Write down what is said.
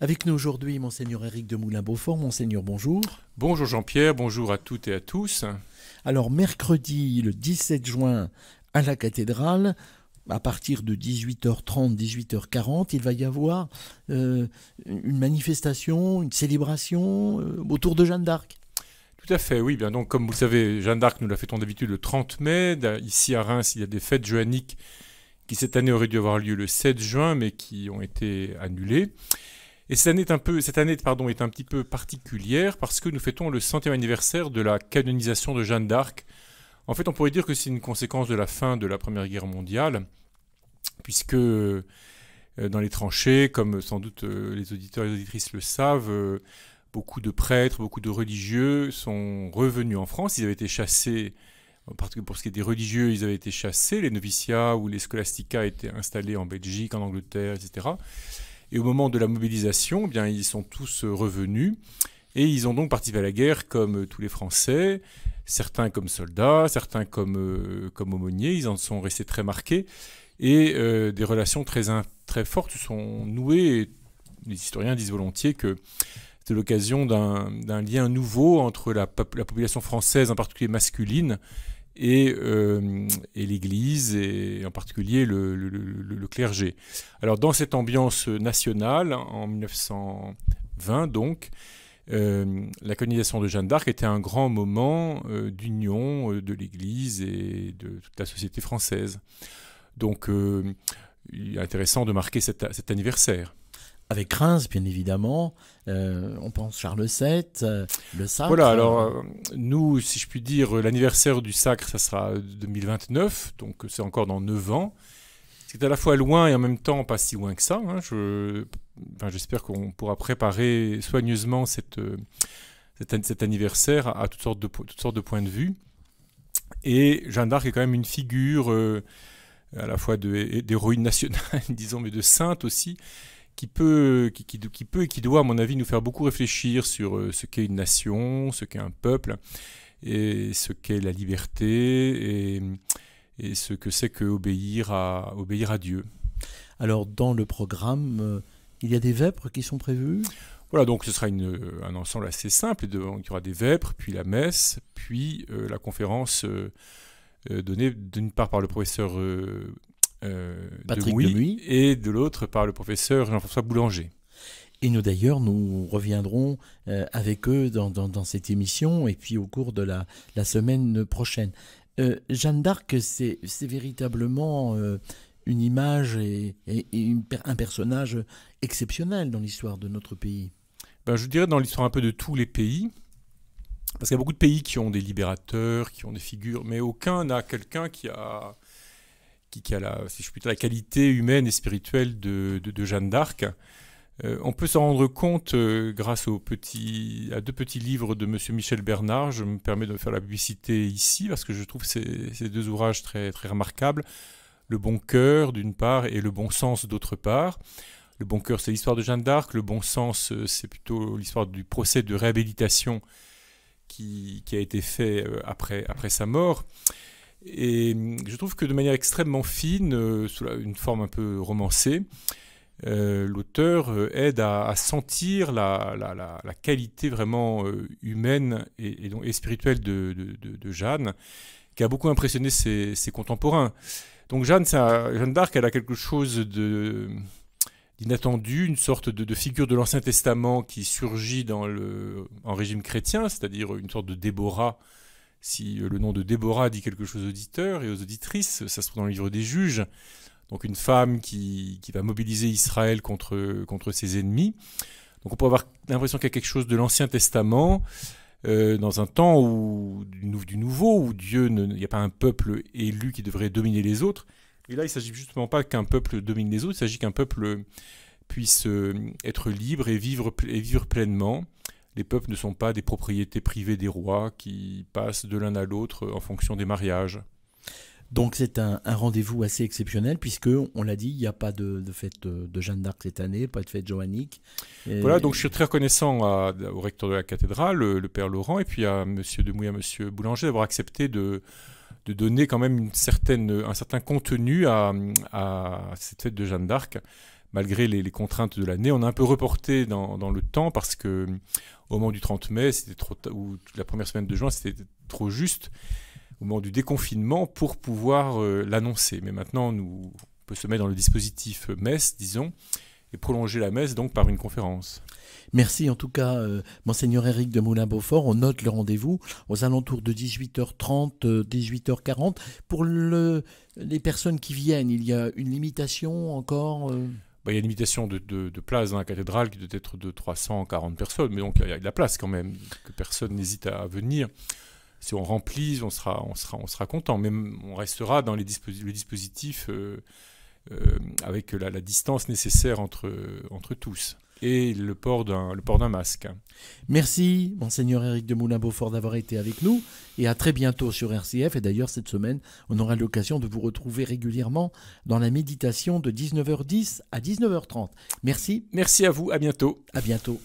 Avec nous aujourd'hui, Monseigneur Eric de Moulin-Beaufort. Monseigneur, bonjour. Bonjour Jean-Pierre, bonjour à toutes et à tous. Alors, mercredi, le 17 juin, à la cathédrale, à partir de 18h30, 18h40, il va y avoir euh, une manifestation, une célébration euh, autour de Jeanne d'Arc. Tout à fait, oui. Bien donc, comme vous le savez, Jeanne d'Arc, nous la fêtons d'habitude le 30 mai. Ici à Reims, il y a des fêtes joanniques qui cette année auraient dû avoir lieu le 7 juin, mais qui ont été annulées. Et cette année est un peu, cette année, pardon, est un petit peu particulière parce que nous fêtons le centième anniversaire de la canonisation de Jeanne d'Arc. En fait, on pourrait dire que c'est une conséquence de la fin de la Première Guerre mondiale, puisque euh, dans les tranchées, comme sans doute euh, les auditeurs et les auditrices le savent, euh, beaucoup de prêtres, beaucoup de religieux sont revenus en France. Ils avaient été chassés, en particulier pour ce qui est des religieux, ils avaient été chassés. Les noviciats ou les scolasticas étaient installés en Belgique, en Angleterre, etc. Et au moment de la mobilisation, eh bien, ils sont tous euh, revenus. Et ils ont donc participé à la guerre comme euh, tous les Français, certains comme soldats, certains comme, euh, comme aumôniers. Ils en sont restés très marqués. Et des relations très, très fortes sont nouées. Et les historiens disent volontiers que c'était l'occasion d'un lien nouveau entre la, la population française, en particulier masculine, euh, et, l'Église, et en particulier le, clergé. Alors dans cette ambiance nationale, en 1920 donc, euh, la canonisation de Jeanne d'Arc était un grand moment euh, d'union de l'Église et de toute la société française. Donc il est intéressant de marquer cet anniversaire avec Reims, bien évidemment. Euh, on pense Charles VII, euh, le sacre. Voilà, alors euh, nous, si je puis dire, l'anniversaire du sacre, ça sera 2029, donc c'est encore dans 9 ans. C'est à la fois loin et en même temps pas si loin que ça. Hein. Je, j'espère qu'on pourra préparer soigneusement cette, cet anniversaire à, toutes, sortes de, toutes sortes de points de vue. Et Jeanne d'Arc est quand même une figure à la fois d'héroïne nationale, disons, mais de sainte aussi qui peut, qui, qui, peut et qui doit, à mon avis, nous faire beaucoup réfléchir sur euh, ce qu'est une nation, ce qu'est un peuple, et ce qu'est la liberté, et, et ce que c'est que obéir à, obéir à Dieu. Alors, dans le programme, euh, il y a des vêpres qui sont prévues voilà, donc ce sera une, euh, un ensemble assez simple. Il y aura des vêpres, puis la messe, puis la conférence donnée d'une part par le professeur euh, Patrick Demuy. et de l'autre par le professeur Jean-François Boulanger. Et nous d'ailleurs, nous reviendrons euh, avec eux dans, dans, cette émission et puis au cours de la, la semaine prochaine. Euh, Jeanne d'Arc, c'est véritablement une image et, un personnage exceptionnel dans l'histoire de notre pays. Ben, je dirais dans l'histoire un peu de tous les pays, parce qu'il y a beaucoup de pays qui ont des libérateurs, qui ont des figures, mais aucun n'a quelqu'un qui a qui, a la, si la qualité humaine et spirituelle de, Jeanne d'Arc. Euh, on peut s'en rendre compte euh, grâce aux à deux petits livres de M. Michel Bernard. Je me permets de faire la publicité ici parce que je trouve ces, deux ouvrages très, très remarquables. Le bon cœur d'une part et le bon sens d'autre part. Le bon cœur, c'est l'histoire de Jeanne d'Arc. Le bon sens, euh, c'est plutôt l'histoire du procès de réhabilitation qui, a été fait après, après sa mort. Et mm, je trouve que de manière extrêmement fine, euh, sous une forme un peu romancée, euh, l'auteur euh, aide à, sentir la, qualité vraiment humaine et, spirituelle de, Jeanne, qui a beaucoup impressionné ses, contemporains. Donc Jeanne, Jeanne d'Arc, elle a quelque chose d'inattendu, une sorte de, figure de l'Ancien Testament qui surgit le, en régime chrétien, c'est-à-dire une sorte de Déborah si euh, le nom de Déborah dit quelque chose aux auditeurs et aux auditrices, ça se trouve dans le livre des juges, donc une femme qui, qui va mobiliser Israël contre, contre ses ennemis. Donc on peut avoir l'impression qu'il y a quelque chose de l'Ancien Testament, euh, dans un temps où, du, nouveau, où Dieu, il n'y a pas un peuple élu qui devrait dominer les autres. Et là, il ne s'agit justement pas qu'un peuple domine les autres, il s'agit qu'un peuple puisse euh, être libre et vivre, et vivre pleinement les peuples ne sont pas des propriétés privées des rois qui passent de l'un à l'autre euh, en fonction des mariages. Donc c'est un, rendez-vous assez exceptionnel puisque, on l'a dit, il n'y a pas de, fête euh, de, Jeanne d'Arc cette année, pas de fête joannique. Voilà, donc je suis très reconnaissant au recteur de la cathédrale, le, père Laurent, et puis à M. Demouy, à M. Boulanger d'avoir accepté de, donner quand même un certain contenu à, à cette fête de Jeanne d'Arc malgré les, contraintes de l'année. On a un peu reporté dans, le temps parce que mm, au moment du 30 mai, c'était trop ou la première semaine de juin, c'était trop juste au moment du déconfinement pour pouvoir euh, l'annoncer. Mais maintenant, nous, on peut se mettre dans le dispositif messe, disons, et prolonger la messe donc par une conférence. Merci en tout cas, euh, monseigneur Eric de Moulin-Beaufort. On note le rendez-vous aux alentours de 18h30, 18h40. Euh, pour le, les personnes qui viennent, il y a une limitation encore bah, il y a une limitation de, place dans la cathédrale qui doit être de 340 personnes, mais donc il y, a de la place quand même, que personne n'hésite à venir. Si on remplit, on sera, content, mais on restera dans les le dispositif euh, euh, avec la, distance nécessaire entre tous et le port d'un masque. Merci, monseigneur Eric de Moulin-Beaufort, d'avoir été avec nous et à très bientôt sur RCF. Et d'ailleurs, cette semaine, on aura l'occasion de vous retrouver régulièrement dans la méditation de 19h10 à 19h30. Merci. Merci à vous, à bientôt. À bientôt.